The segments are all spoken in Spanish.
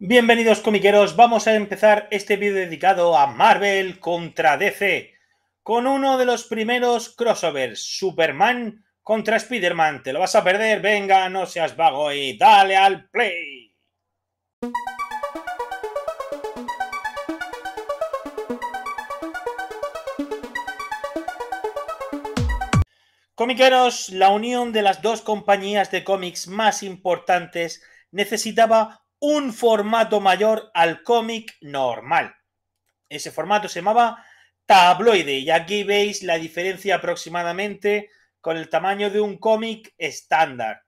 Bienvenidos comiqueros, vamos a empezar este vídeo dedicado a Marvel contra DC, con uno de los primeros crossovers, Superman contra Spider-Man, te lo vas a perder, venga, no seas vago y dale al play. Comiqueros, la unión de las dos compañías de cómics más importantes necesitaba un formato mayor al cómic normal. Ese formato se llamaba tabloide y aquí veis la diferencia aproximadamente con el tamaño de un cómic estándar.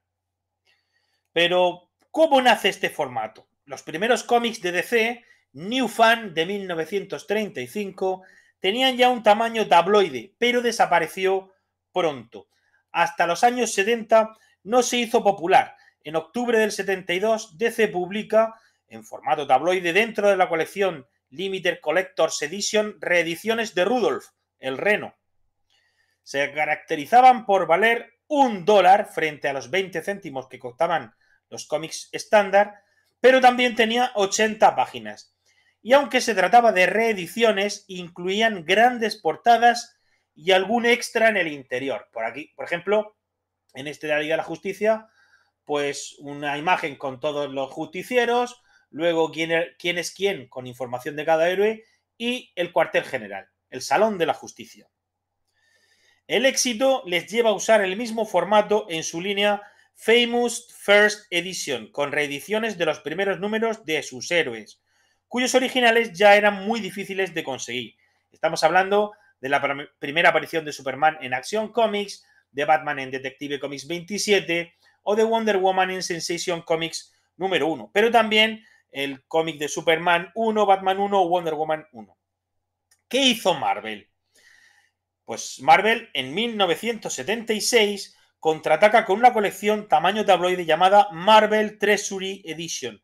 Pero, ¿cómo nace este formato? Los primeros cómics de DC, New Fan de 1935, tenían ya un tamaño tabloide, pero desapareció pronto. Hasta los años 70 no se hizo popular, en octubre del 72, DC publica en formato tabloide dentro de la colección Limited Collectors Edition reediciones de Rudolf, el reno. Se caracterizaban por valer un dólar frente a los 20 céntimos que costaban los cómics estándar, pero también tenía 80 páginas. Y aunque se trataba de reediciones, incluían grandes portadas y algún extra en el interior. Por aquí, por ejemplo, en este de la Liga de la Justicia, pues una imagen con todos los justicieros, luego e-, quién, es quién con información de cada héroe y el cuartel general, el Salón de la Justicia. El éxito les lleva a usar el mismo formato en su línea Famous First Edition, con reediciones de los primeros números de sus héroes, cuyos originales ya eran muy difíciles de conseguir. Estamos hablando de la primera aparición de Superman en Action Comics, de Batman en Detective Comics 27, o de Wonder Woman en Sensation Comics número 1, pero también el cómic de Superman 1, Batman 1 o Wonder Woman 1. ¿Qué hizo Marvel? Pues Marvel en 1976 contraataca con una colección tamaño tabloide llamada Marvel Treasury Edition,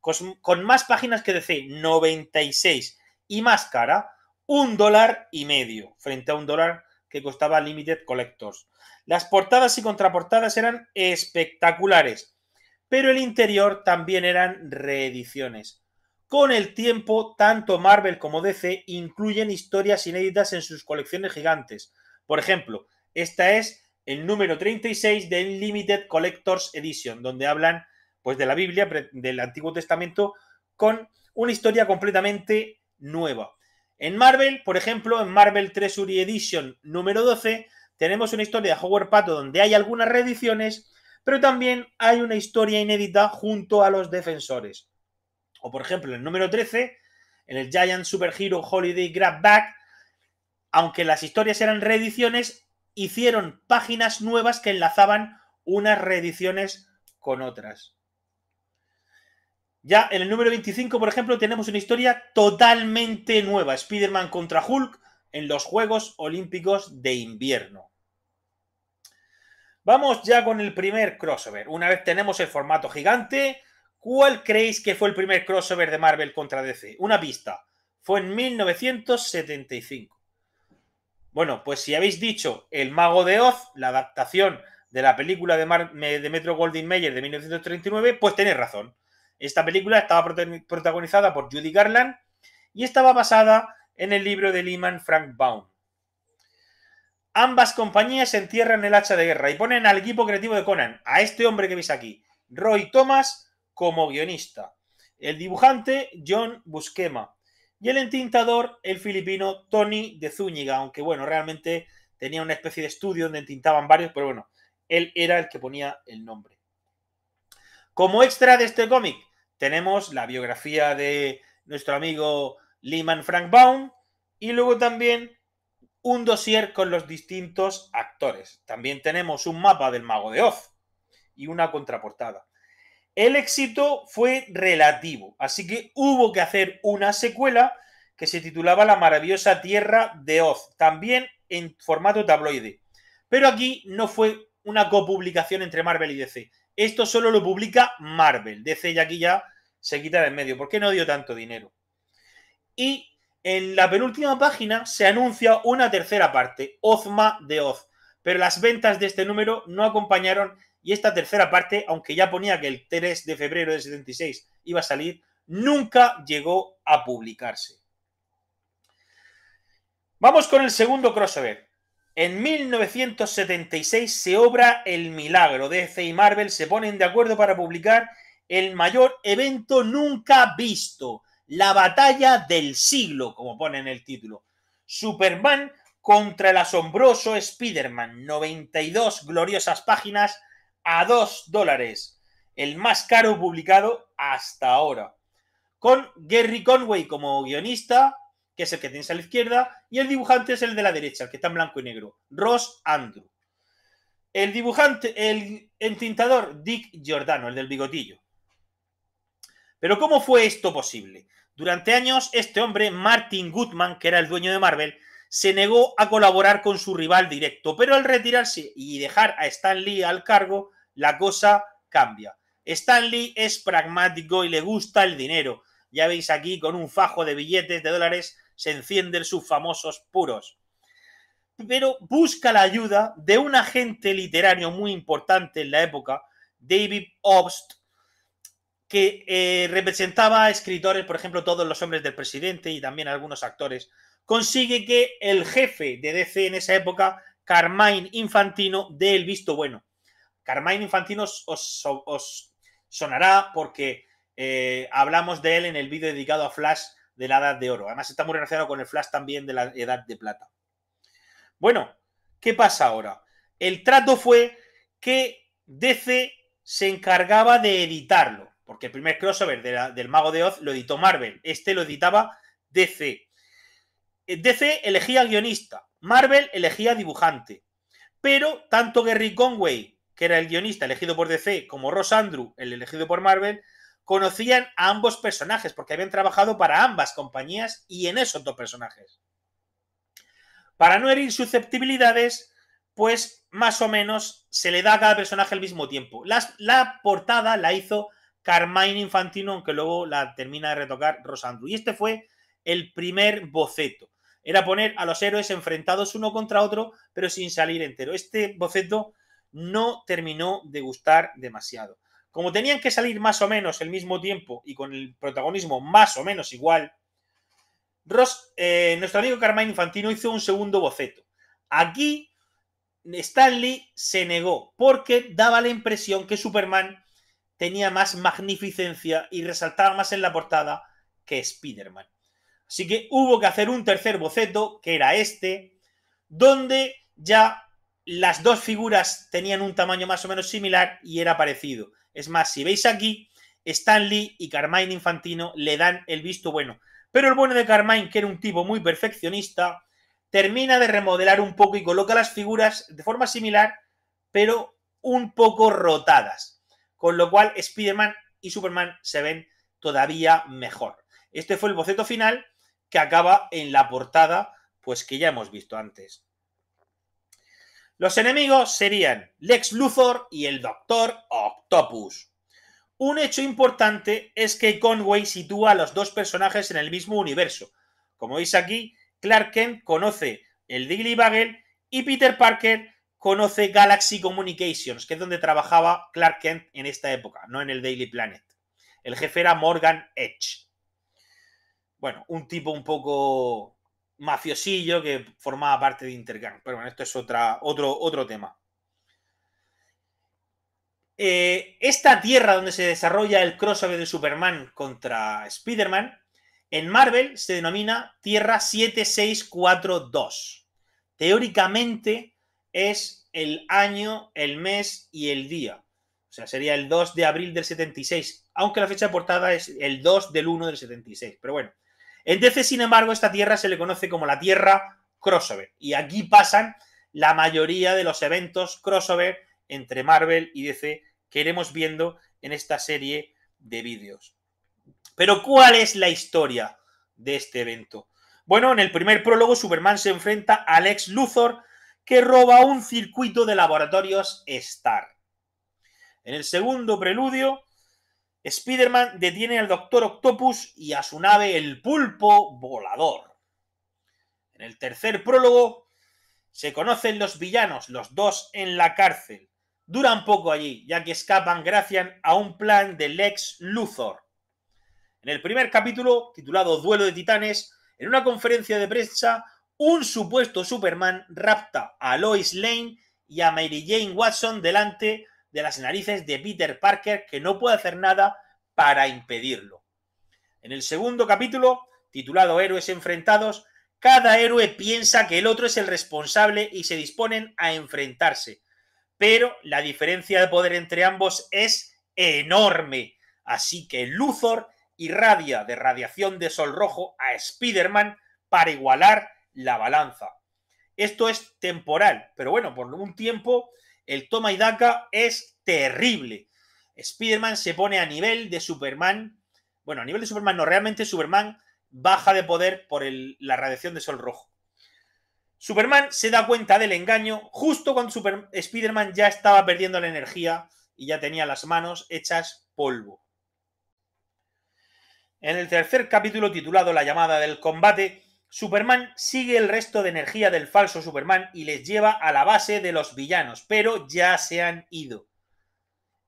con más páginas que DC, 96, y más cara, un dólar y medio, frente a un dólar que costaba Limited Collectors. Las portadas y contraportadas eran espectaculares, pero el interior también eran reediciones. Con el tiempo, tanto Marvel como DC incluyen historias inéditas en sus colecciones gigantes. Por ejemplo, esta es el número 36 de Limited Collectors Edition, donde hablan pues de la Biblia, del Antiguo Testamento, con una historia completamente nueva. En Marvel, por ejemplo, en Marvel Treasury Edition número 12, tenemos una historia de Howard Pato donde hay algunas reediciones, pero también hay una historia inédita junto a los defensores. O por ejemplo, en el número 13, en el Giant Super Hero Holiday Grab Back, aunque las historias eran reediciones, hicieron páginas nuevas que enlazaban unas reediciones con otras. Ya en el número 25, por ejemplo, tenemos una historia totalmente nueva, Spider-Man contra Hulk en los Juegos Olímpicos de invierno. Vamos ya con el primer crossover. Una vez tenemos el formato gigante, ¿cuál creéis que fue el primer crossover de Marvel contra DC? Una pista. Fue en 1975. Bueno, pues si habéis dicho El Mago de Oz, la adaptación de la película de, de Metro Golding Mayer de 1939, pues tenéis razón. Esta película estaba protagonizada por Judy Garland y estaba basada en el libro de Lehman Frank Baum. Ambas compañías se entierran el hacha de guerra y ponen al equipo creativo de Conan, a este hombre que veis aquí, Roy Thomas, como guionista, el dibujante John Busquema y el entintador, el filipino Tony de Zúñiga, aunque bueno, realmente tenía una especie de estudio donde entintaban varios, pero bueno, él era el que ponía el nombre. Como extra de este cómic, tenemos la biografía de nuestro amigo Lehman Frank Baum y luego también un dossier con los distintos actores. También tenemos un mapa del mago de Oz y una contraportada. El éxito fue relativo, así que hubo que hacer una secuela que se titulaba La maravillosa tierra de Oz, también en formato tabloide. Pero aquí no fue una copublicación entre Marvel y DC, esto solo lo publica Marvel. De ya aquí ya se quita de en medio. ¿Por qué no dio tanto dinero? Y en la penúltima página se anuncia una tercera parte, Ozma de Oz. Pero las ventas de este número no acompañaron y esta tercera parte, aunque ya ponía que el 3 de febrero de 76 iba a salir, nunca llegó a publicarse. Vamos con el segundo crossover. En 1976 se obra el milagro. DC y Marvel se ponen de acuerdo para publicar el mayor evento nunca visto, la batalla del siglo, como pone en el título. Superman contra el asombroso Spider-Man, 92 gloriosas páginas a 2 dólares, el más caro publicado hasta ahora. Con Gary Conway como guionista, que es el que tienes a la izquierda, y el dibujante es el de la derecha, el que está en blanco y negro, Ross Andrew. El dibujante, el entintador, Dick Giordano, el del bigotillo. Pero ¿cómo fue esto posible? Durante años, este hombre, Martin Goodman, que era el dueño de Marvel, se negó a colaborar con su rival directo, pero al retirarse y dejar a Stan Lee al cargo, la cosa cambia. Stan Lee es pragmático y le gusta el dinero. Ya veis aquí con un fajo de billetes de dólares se encienden sus famosos puros. Pero busca la ayuda de un agente literario muy importante en la época, David Obst, que eh, representaba a escritores, por ejemplo, todos los hombres del presidente y también algunos actores, consigue que el jefe de DC en esa época, Carmine Infantino, dé el visto bueno. Carmine Infantino os, sonará porque eh, hablamos de él en el vídeo dedicado a Flash de la Edad de Oro. Además está muy relacionado con el Flash también de la Edad de Plata. Bueno, ¿qué pasa ahora? El trato fue que DC se encargaba de editarlo, porque el primer crossover del Mago de Oz lo editó Marvel, este lo editaba DC. Eh, DC elegía guionista, Marvel elegía dibujante, pero tanto Gary Conway, que era el guionista elegido por DC, como Ross Andrew, el elegido por Marvel, conocían a ambos personajes porque habían trabajado para ambas compañías y en esos dos personajes. Para no herir susceptibilidades, pues más o menos se le da a cada personaje al mismo tiempo. La, portada la hizo Carmine Infantino, aunque luego la termina de retocar Rosandru. Y este fue el primer boceto. Era poner a los héroes enfrentados uno contra otro, pero sin salir entero. Este boceto no terminó de gustar demasiado como tenían que salir más o menos el mismo tiempo y con el protagonismo más o menos igual, Ross, eh, nuestro amigo Carmine Infantino hizo un segundo boceto. Aquí Stanley se negó porque daba la impresión que Superman tenía más magnificencia y resaltaba más en la portada que Spider-Man. Así que hubo que hacer un tercer boceto, que era este, donde ya las dos figuras tenían un tamaño más o menos similar y era parecido. Es más, si veis aquí, Stanley y Carmine Infantino le dan el visto bueno. Pero el bueno de Carmine, que era un tipo muy perfeccionista, termina de remodelar un poco y coloca las figuras de forma similar, pero un poco rotadas. Con lo cual, Spider-Man y Superman se ven todavía mejor. Este fue el boceto final que acaba en la portada, pues que ya hemos visto antes. Los enemigos serían Lex Luthor y el Doctor Octopus. Un hecho importante es que Conway sitúa a los dos personajes en el mismo universo. Como veis aquí, Clark Kent conoce el Bugle y Peter Parker conoce Galaxy Communications, que es donde trabajaba Clark Kent en esta época, no en el Daily Planet. El jefe era Morgan Edge. Bueno, un tipo un poco mafiosillo que formaba parte de Intergang. Pero bueno, esto es otra, otro, otro tema. Eh, esta tierra donde se desarrolla el crossover de Superman contra Spider-Man, en Marvel se denomina Tierra 7642. Teóricamente es el año, el mes y el día. O sea, sería el 2 de abril del 76, aunque la fecha de portada es el 2 del 1 del 76. Pero bueno, en DC, sin embargo, esta tierra se le conoce como la Tierra Crossover. Y aquí pasan la mayoría de los eventos crossover entre Marvel y DC que iremos viendo en esta serie de vídeos. Pero ¿cuál es la historia de este evento? Bueno, en el primer prólogo Superman se enfrenta a Lex Luthor que roba un circuito de laboratorios Star. En el segundo preludio, Spider-Man detiene al Doctor Octopus y a su nave el pulpo volador. En el tercer prólogo se conocen los villanos, los dos en la cárcel. Duran poco allí, ya que escapan gracias a un plan del ex Luthor. En el primer capítulo, titulado Duelo de Titanes, en una conferencia de prensa, un supuesto Superman rapta a Lois Lane y a Mary Jane Watson delante de de las narices de Peter Parker que no puede hacer nada para impedirlo. En el segundo capítulo, titulado Héroes enfrentados, cada héroe piensa que el otro es el responsable y se disponen a enfrentarse. Pero la diferencia de poder entre ambos es enorme. Así que Luthor irradia de radiación de sol rojo a Spider-Man para igualar la balanza. Esto es temporal, pero bueno, por un tiempo el toma y daca es terrible. Spider-Man se pone a nivel de Superman. Bueno, a nivel de Superman no, realmente Superman baja de poder por la radiación de Sol Rojo. Superman se da cuenta del engaño justo cuando Spider-Man ya estaba perdiendo la energía y ya tenía las manos hechas polvo. En el tercer capítulo titulado La llamada del combate, Superman sigue el resto de energía del falso Superman y les lleva a la base de los villanos, pero ya se han ido.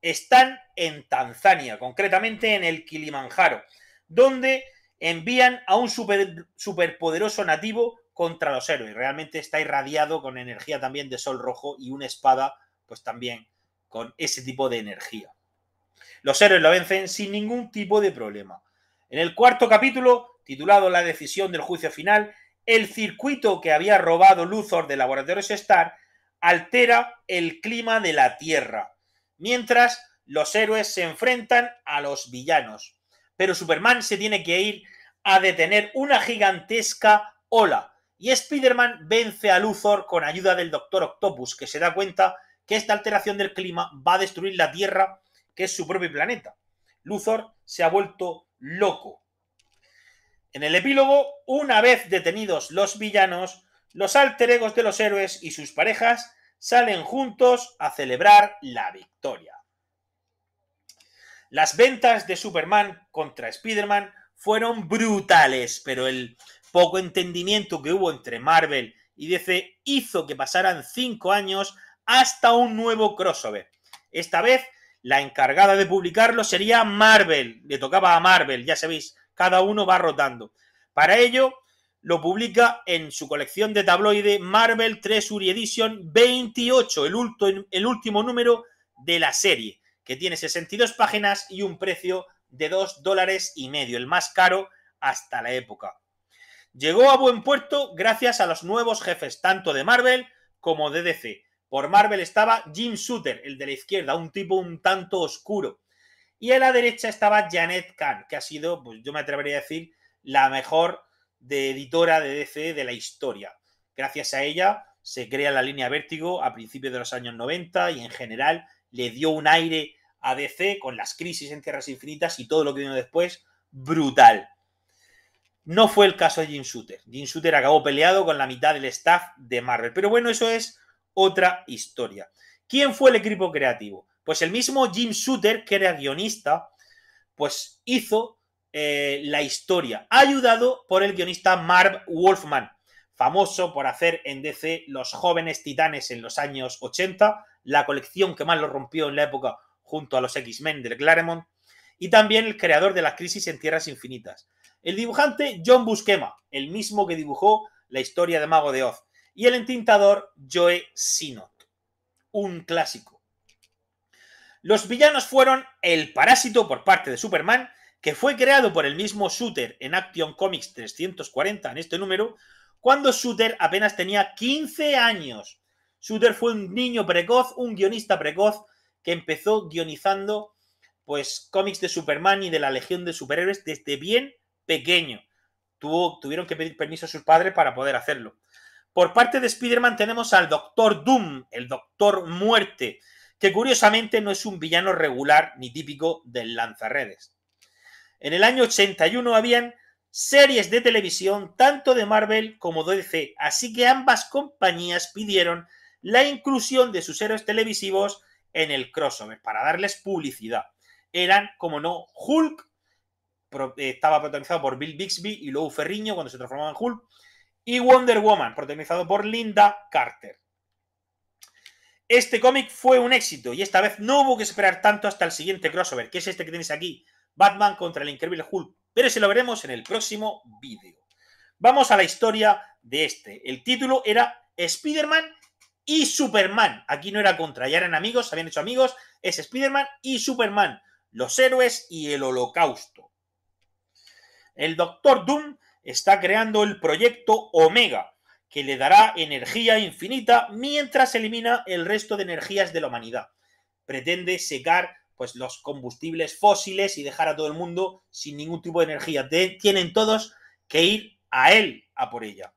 Están en Tanzania, concretamente en el Kilimanjaro, donde envían a un super, superpoderoso nativo contra los héroes. Realmente está irradiado con energía también de sol rojo y una espada, pues también con ese tipo de energía. Los héroes lo vencen sin ningún tipo de problema. En el cuarto capítulo titulado La decisión del juicio final, el circuito que había robado Luthor de Laboratorios Star altera el clima de la Tierra, mientras los héroes se enfrentan a los villanos. Pero Superman se tiene que ir a detener una gigantesca ola y Spider-Man vence a Luthor con ayuda del Doctor Octopus, que se da cuenta que esta alteración del clima va a destruir la Tierra, que es su propio planeta. Luthor se ha vuelto loco. En el epílogo, una vez detenidos los villanos, los alter egos de los héroes y sus parejas salen juntos a celebrar la victoria. Las ventas de Superman contra Spider-Man fueron brutales, pero el poco entendimiento que hubo entre Marvel y DC hizo que pasaran cinco años hasta un nuevo crossover. Esta vez, la encargada de publicarlo sería Marvel. Le tocaba a Marvel, ya sabéis, cada uno va rotando. Para ello, lo publica en su colección de tabloide Marvel Treasury Edition 28, el, el último número de la serie, que tiene 62 páginas y un precio de 2 dólares y medio, el más caro hasta la época. Llegó a buen puerto gracias a los nuevos jefes, tanto de Marvel como de DC. Por Marvel estaba Jim Shooter, el de la izquierda, un tipo un tanto oscuro. Y a la derecha estaba Janet Kahn, que ha sido, pues yo me atrevería a decir, la mejor de editora de DC de la historia. Gracias a ella se crea la línea Vértigo a principios de los años 90 y en general le dio un aire a DC con las crisis en Tierras Infinitas y todo lo que vino después, brutal. No fue el caso de Jim Shooter. Jim Shooter acabó peleado con la mitad del staff de Marvel. Pero bueno, eso es otra historia. ¿Quién fue el equipo creativo? Pues el mismo Jim Shooter, que era guionista, pues hizo eh, la historia, ayudado por el guionista Marv Wolfman, famoso por hacer en DC Los jóvenes titanes en los años 80, la colección que más lo rompió en la época junto a los X-Men del Claremont, y también el creador de la crisis en Tierras Infinitas. El dibujante John Busquema, el mismo que dibujó la historia de Mago de Oz, y el entintador Joe Sinnott, un clásico. Los villanos fueron el parásito por parte de Superman, que fue creado por el mismo Shooter en Action Comics 340 en este número, cuando Shooter apenas tenía 15 años. Shooter fue un niño precoz, un guionista precoz, que empezó guionizando pues cómics de Superman y de la Legión de Superhéroes desde bien pequeño. Tuvo, tuvieron que pedir permiso a sus padres para poder hacerlo. Por parte de Spider-Man tenemos al Doctor Doom, el Doctor Muerte, que curiosamente no es un villano regular ni típico del lanzarredes. En el año 81 habían series de televisión tanto de Marvel como de DC, así que ambas compañías pidieron la inclusión de sus héroes televisivos en el crossover para darles publicidad. Eran, como no, Hulk, estaba protagonizado por Bill Bixby y Lou Ferriño cuando se transformaba en Hulk, y Wonder Woman, protagonizado por Linda Carter. Este cómic fue un éxito y esta vez no hubo que esperar tanto hasta el siguiente crossover, que es este que tenéis aquí, Batman contra el Increíble Hulk, pero se lo veremos en el próximo vídeo. Vamos a la historia de este. El título era Spider-Man y Superman. Aquí no era contra, ya eran amigos, se habían hecho amigos. Es Spider-Man y Superman, los héroes y el holocausto. El Doctor Doom está creando el proyecto Omega, que le dará energía infinita mientras elimina el resto de energías de la humanidad. Pretende secar pues, los combustibles fósiles y dejar a todo el mundo sin ningún tipo de energía. tienen todos que ir a él, a por ella.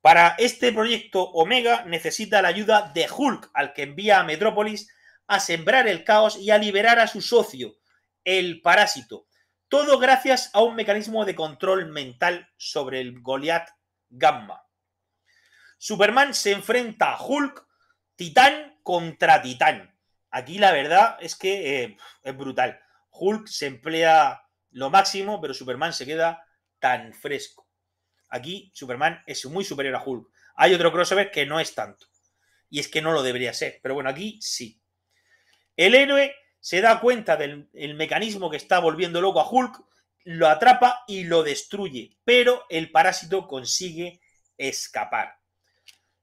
Para este proyecto Omega necesita la ayuda de Hulk, al que envía a Metrópolis a sembrar el caos y a liberar a su socio, el parásito. Todo gracias a un mecanismo de control mental sobre el Goliath Gamma. Superman se enfrenta a Hulk, titán contra titán. Aquí la verdad es que eh, es brutal. Hulk se emplea lo máximo, pero Superman se queda tan fresco. Aquí Superman es muy superior a Hulk. Hay otro crossover que no es tanto. Y es que no lo debería ser. Pero bueno, aquí sí. El héroe se da cuenta del mecanismo que está volviendo loco a Hulk, lo atrapa y lo destruye. Pero el parásito consigue escapar.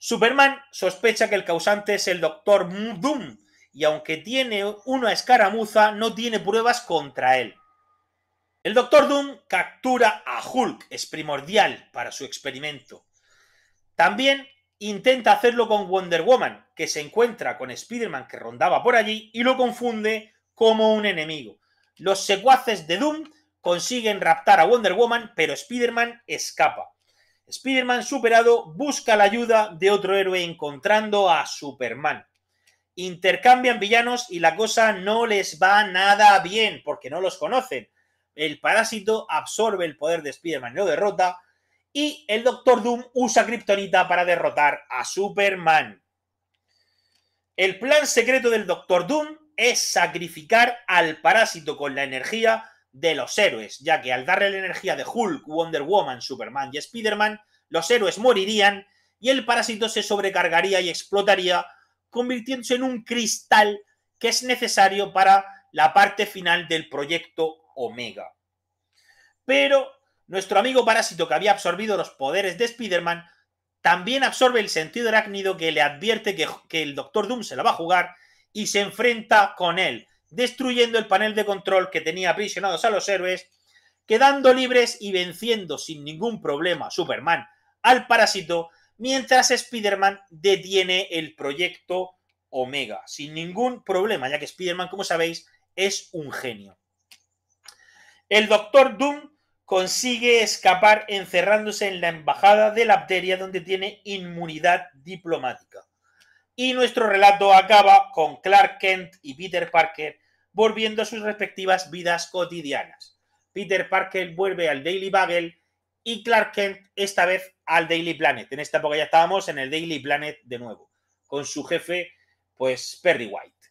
Superman sospecha que el causante es el Doctor Doom y aunque tiene una escaramuza, no tiene pruebas contra él. El Doctor Doom captura a Hulk, es primordial para su experimento. También intenta hacerlo con Wonder Woman, que se encuentra con Spider-Man que rondaba por allí y lo confunde como un enemigo. Los secuaces de Doom consiguen raptar a Wonder Woman, pero Spider-Man escapa. Spider-Man superado busca la ayuda de otro héroe encontrando a Superman. Intercambian villanos y la cosa no les va nada bien porque no los conocen. El parásito absorbe el poder de Spider-Man y lo derrota. Y el Doctor Doom usa Kryptonita para derrotar a Superman. El plan secreto del Doctor Doom es sacrificar al parásito con la energía de los héroes, ya que al darle la energía de Hulk, Wonder Woman, Superman y Spider-Man, los héroes morirían y el parásito se sobrecargaría y explotaría, convirtiéndose en un cristal que es necesario para la parte final del proyecto Omega. Pero nuestro amigo parásito que había absorbido los poderes de Spider-Man también absorbe el sentido arácnido que le advierte que, que el Doctor Doom se la va a jugar y se enfrenta con él, destruyendo el panel de control que tenía aprisionados a los héroes, quedando libres y venciendo sin ningún problema Superman al parásito, mientras Spider-Man detiene el proyecto Omega, sin ningún problema, ya que Spider-Man, como sabéis, es un genio. El Doctor Doom consigue escapar encerrándose en la embajada de la bateria donde tiene inmunidad diplomática. Y nuestro relato acaba con Clark Kent y Peter Parker volviendo a sus respectivas vidas cotidianas. Peter Parker vuelve al Daily Bugle y Clark Kent esta vez al Daily Planet. En esta época ya estábamos en el Daily Planet de nuevo, con su jefe, pues Perry White.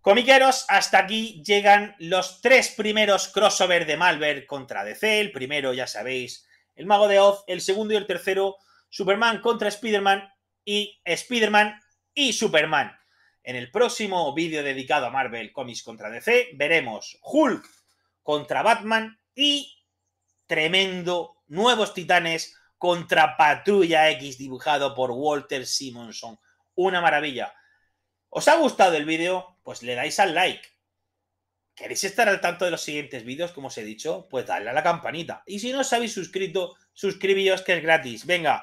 Comiqueros, hasta aquí llegan los tres primeros crossover de Malver contra DC. El primero, ya sabéis, el Mago de Oz. El segundo y el tercero, Superman contra Spider-Man y Spider-Man y Superman. En el próximo vídeo dedicado a Marvel Comics contra DC veremos Hulk contra Batman y tremendo Nuevos Titanes contra Patrulla X dibujado por Walter Simonson. Una maravilla. ¿Os ha gustado el vídeo? Pues le dais al like. ¿Queréis estar al tanto de los siguientes vídeos, como os he dicho? Pues dadle a la campanita. Y si no os habéis suscrito, suscribíos que es gratis. Venga,